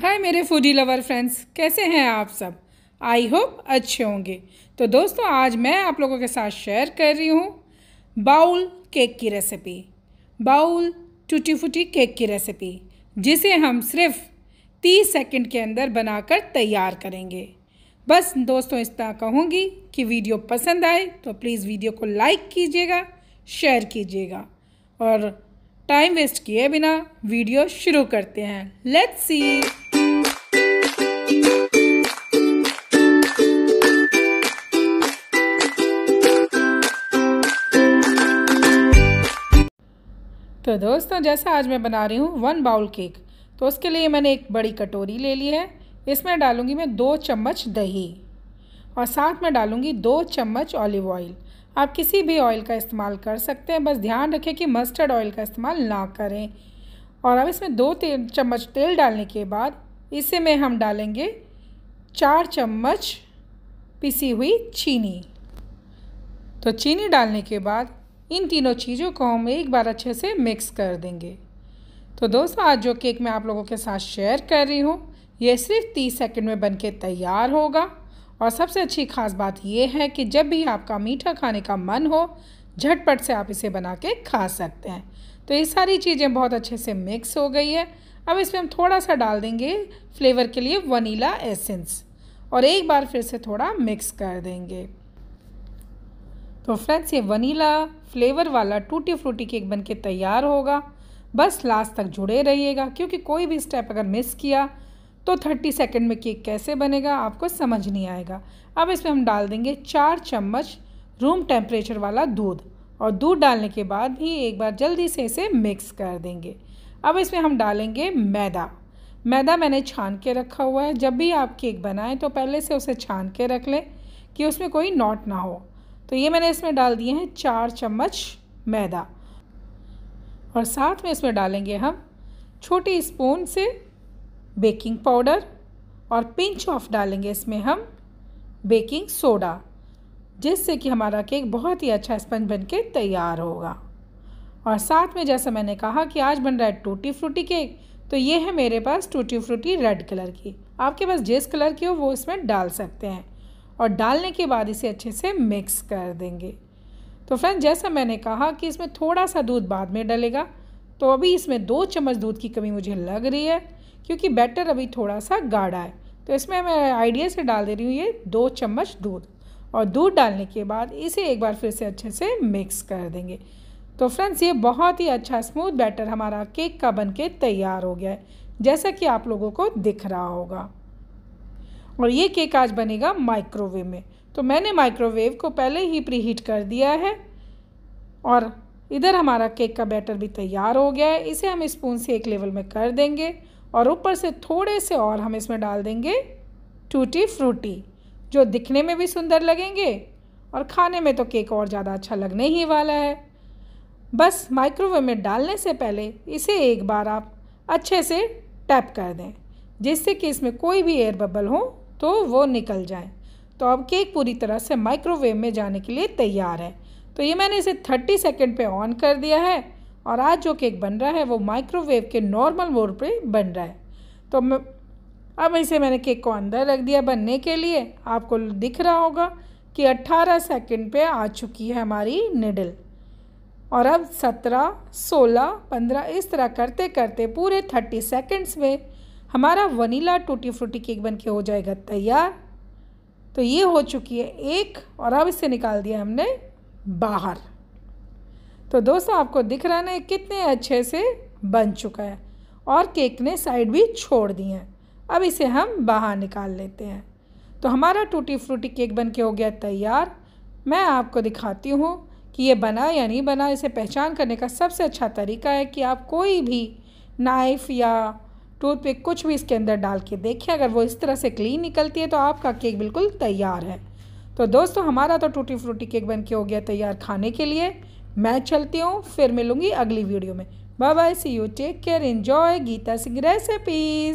हाय मेरे foodie lover friends कैसे हैं आप सब आई होप अच्छे होंगे तो दोस्तों आज मैं आप लोगों के साथ शेयर कर रही हूँ बाउल केक की रेसिपी बाउल टूटी फूटी केक की रेसिपी जिसे हम सिर्फ तीस सेकंड के अंदर बनाकर तैयार करेंगे बस दोस्तों इस तरह कहूँगी कि वीडियो पसंद आए तो प्लीज़ वीडियो को लाइक कीजिएगा शेयर कीजिएगा और टाइम वेस्ट किए बिना वीडियो शुरू करते हैं लेट्स सी तो दोस्तों जैसा आज मैं बना रही हूँ वन बाउल केक तो उसके लिए मैंने एक बड़ी कटोरी ले ली है इसमें डालूँगी मैं दो चम्मच दही और साथ में डालूँगी दो चम्मच ऑलिव ऑयल आप किसी भी ऑयल का इस्तेमाल कर सकते हैं बस ध्यान रखें कि मस्टर्ड ऑयल का इस्तेमाल ना करें और अब इसमें दो तेल चम्मच तेल डालने के बाद इसे में हम डालेंगे चार चम्मच पिसी हुई चीनी तो चीनी डालने के बाद इन तीनों चीज़ों को हम एक बार अच्छे से मिक्स कर देंगे तो दोस्तों आज जो केक मैं आप लोगों के साथ शेयर कर रही हूँ ये सिर्फ तीस सेकंड में बनके तैयार होगा और सबसे अच्छी खास बात यह है कि जब भी आपका मीठा खाने का मन हो झटपट से आप इसे बना के खा सकते हैं तो ये सारी चीज़ें बहुत अच्छे से मिक्स हो गई है अब इसमें हम थोड़ा सा डाल देंगे फ्लेवर के लिए वनीला एसेंस और एक बार फिर से थोड़ा मिक्स कर देंगे तो फ्रेंड्स ये वनीला फ्लेवर वाला टूटी फ्रूटी केक बनके तैयार होगा बस लास्ट तक जुड़े रहिएगा क्योंकि कोई भी स्टेप अगर मिस किया तो थर्टी सेकेंड में केक कैसे बनेगा आपको समझ नहीं आएगा अब इसमें हम डाल देंगे चार चम्मच रूम टेम्परेचर वाला दूध और दूध डालने के बाद भी एक बार जल्दी से इसे मिक्स कर देंगे अब इसमें हम डालेंगे मैदा मैदा मैंने छान के रखा हुआ है जब भी आप केक बनाएं तो पहले से उसे छान के रख लें कि उसमें कोई नॉट ना हो तो ये मैंने इसमें डाल दिए हैं चार चम्मच मैदा और साथ में इसमें डालेंगे हम छोटी स्पून से बेकिंग पाउडर और पिंच ऑफ डालेंगे इसमें हम बेकिंग सोडा जिससे कि हमारा केक बहुत ही अच्छा स्पंज बन के तैयार होगा और साथ में जैसा मैंने कहा कि आज बन रहा है टूटी फ्रूटी केक तो ये है मेरे पास टूटी फ्रूटी रेड कलर की आपके पास जिस कलर की हो वो इसमें डाल सकते हैं और डालने के बाद इसे अच्छे से मिक्स कर देंगे तो फ्रेंड जैसा मैंने कहा कि इसमें थोड़ा सा दूध बाद में डलेगा तो अभी इसमें दो चम्मच दूध की कमी मुझे लग रही है क्योंकि बैटर अभी थोड़ा सा गाढ़ा है तो इसमें मैं आइडिया से डाल दे रही हूँ ये दो चम्मच दूध और दूध डालने के बाद इसे एक बार फिर से अच्छे से मिक्स कर देंगे तो फ्रेंड्स ये बहुत ही अच्छा स्मूथ बैटर हमारा केक का बन के तैयार हो गया है जैसा कि आप लोगों को दिख रहा होगा और ये केक आज बनेगा माइक्रोवेव में तो मैंने माइक्रोवेव को पहले ही प्रीहीट कर दिया है और इधर हमारा केक का बैटर भी तैयार हो गया है इसे हम स्पून से एक लेवल में कर देंगे और ऊपर से थोड़े से और हम इसमें डाल देंगे टूटी फ्रूटी जो दिखने में भी सुंदर लगेंगे और खाने में तो केक और ज़्यादा अच्छा लगने ही वाला है बस माइक्रोवेव में डालने से पहले इसे एक बार आप अच्छे से टैप कर दें जिससे कि इसमें कोई भी एयर बबल हो तो वो निकल जाए तो अब केक पूरी तरह से माइक्रोवेव में जाने के लिए तैयार है तो ये मैंने इसे 30 सेकंड पे ऑन कर दिया है और आज जो केक बन रहा है वो माइक्रोवेव के नॉर्मल मोड पे बन रहा है तो म, अब इसे मैंने केक को अंदर रख दिया बनने के लिए आपको दिख रहा होगा कि 18 सेकंड पे आ चुकी है हमारी निडल और अब 17, 16, 15 इस तरह करते करते पूरे 30 सेकंड्स में हमारा वनीला टूटी फ्रूटी केक बनके हो जाएगा तैयार तो ये हो चुकी है एक और अब इसे निकाल दिया हमने बाहर तो दोस्तों आपको दिख रहा है ना कितने अच्छे से बन चुका है और केक ने साइड भी छोड़ दिए हैं अब इसे हम बाहर निकाल लेते हैं तो हमारा टूटी फ्रूटी केक बन के हो गया तैयार मैं आपको दिखाती हूँ कि ये बना या नहीं बना इसे पहचान करने का सबसे अच्छा तरीका है कि आप कोई भी नाइफ़ या टूथपिक कुछ भी इसके अंदर डाल के देखें अगर वो इस तरह से क्लीन निकलती है तो आपका केक बिल्कुल तैयार है तो दोस्तों हमारा तो टूटी फ्रूटी केक बन के हो गया तैयार खाने के लिए मैं चलती हूँ फिर मिलूँगी अगली वीडियो में bye bye see you take care enjoy Geeta Singh recipes